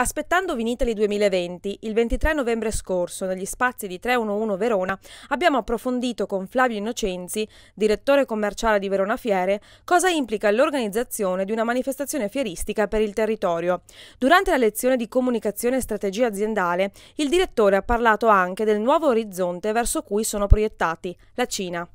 Aspettando Vinitali 2020, il 23 novembre scorso, negli spazi di 311 Verona, abbiamo approfondito con Flavio Innocenzi, direttore commerciale di Verona Fiere, cosa implica l'organizzazione di una manifestazione fieristica per il territorio. Durante la lezione di comunicazione e strategia aziendale, il direttore ha parlato anche del nuovo orizzonte verso cui sono proiettati, la Cina.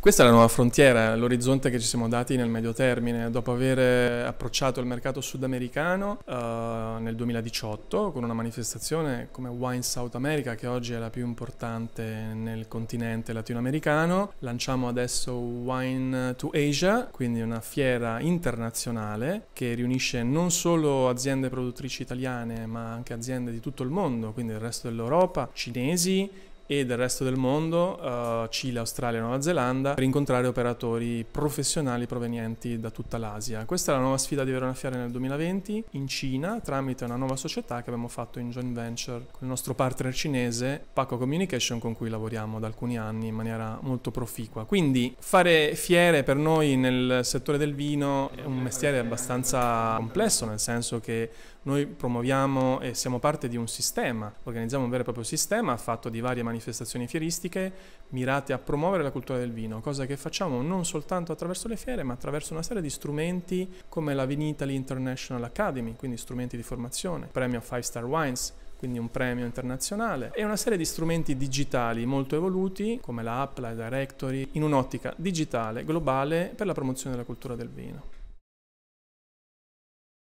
Questa è la nuova frontiera, l'orizzonte che ci siamo dati nel medio termine, dopo aver approcciato il mercato sudamericano uh, nel 2018 con una manifestazione come Wine South America, che oggi è la più importante nel continente latinoamericano. Lanciamo adesso Wine to Asia, quindi una fiera internazionale che riunisce non solo aziende produttrici italiane, ma anche aziende di tutto il mondo, quindi il resto dell'Europa, cinesi, e del resto del mondo, uh, Cile, Australia, Nuova Zelanda, per incontrare operatori professionali provenienti da tutta l'Asia. Questa è la nuova sfida di Verona Fiera nel 2020 in Cina tramite una nuova società che abbiamo fatto in joint venture con il nostro partner cinese Paco Communication con cui lavoriamo da alcuni anni in maniera molto proficua. Quindi fare fiere per noi nel settore del vino è un mestiere abbastanza complesso nel senso che noi promuoviamo e siamo parte di un sistema, organizziamo un vero e proprio sistema fatto di varie manifestazioni manifestazioni fieristiche mirate a promuovere la cultura del vino, cosa che facciamo non soltanto attraverso le fiere, ma attraverso una serie di strumenti come la Vinitaly International Academy, quindi strumenti di formazione, premio Five Star Wines, quindi un premio internazionale, e una serie di strumenti digitali molto evoluti, come la app, la directory, in un'ottica digitale, globale, per la promozione della cultura del vino.